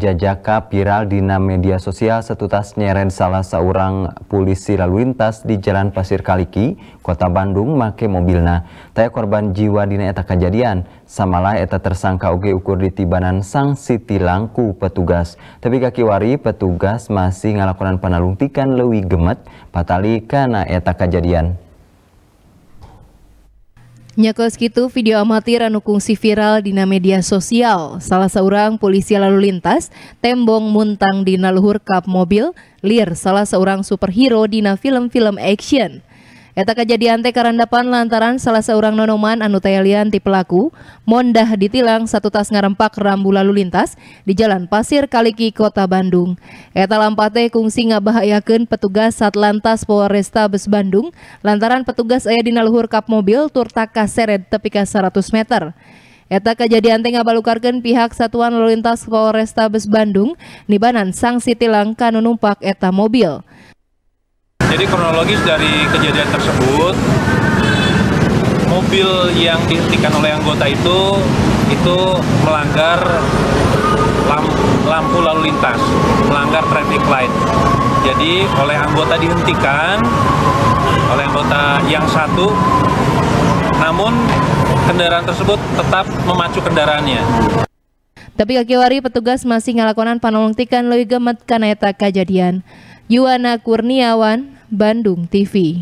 jajaka viral di media sosial setutas nyeren salah seorang polisi lalu lintas di Jalan Pasir Kaliki, Kota Bandung make mobilna. Taya korban jiwa dina eta kejadian, samalah eta tersangka uge ukur di tibanan Siti Langku petugas. Tapi kaki wari petugas masih ngalakonan panalungtikan lewi gemet patali kana eta kejadian. Nyakos gitu video amatir anu kungsi viral dina media sosial. Salah seorang polisi lalu lintas tembong muntang dina luhur kap mobil lir salah seorang superhero dina film-film action. Eta kejadian teh karandapan lantaran salah seorang nonoman anu tayalian ti pelaku mondah ditilang satu tas ngarempak rambu lalu lintas di Jalan Pasir Kaliki Kota Bandung. Eta lampa teh kungsi ngabahayakeun petugas Satlantas Polresta Bes Bandung lantaran petugas aya dina kap mobil tur kaseret tepi ka 100 meter. Eta kejadian tengah balukarkan pihak Satuan Lalu Lintas Polrestabes Bandung nibanan sanksi tilang kanu numpak eta mobil. Jadi kronologis dari kejadian tersebut, mobil yang dihentikan oleh anggota itu itu melanggar lampu, lalu lintas, melanggar traffic light. Jadi oleh anggota dihentikan, oleh anggota yang satu, namun kendaraan tersebut tetap memacu kendaraannya. Tapi kaki wari petugas masih ngalakonan panolongtikan leuy gemet kana kejadian. Yuwana Kurniawan Bandung TV.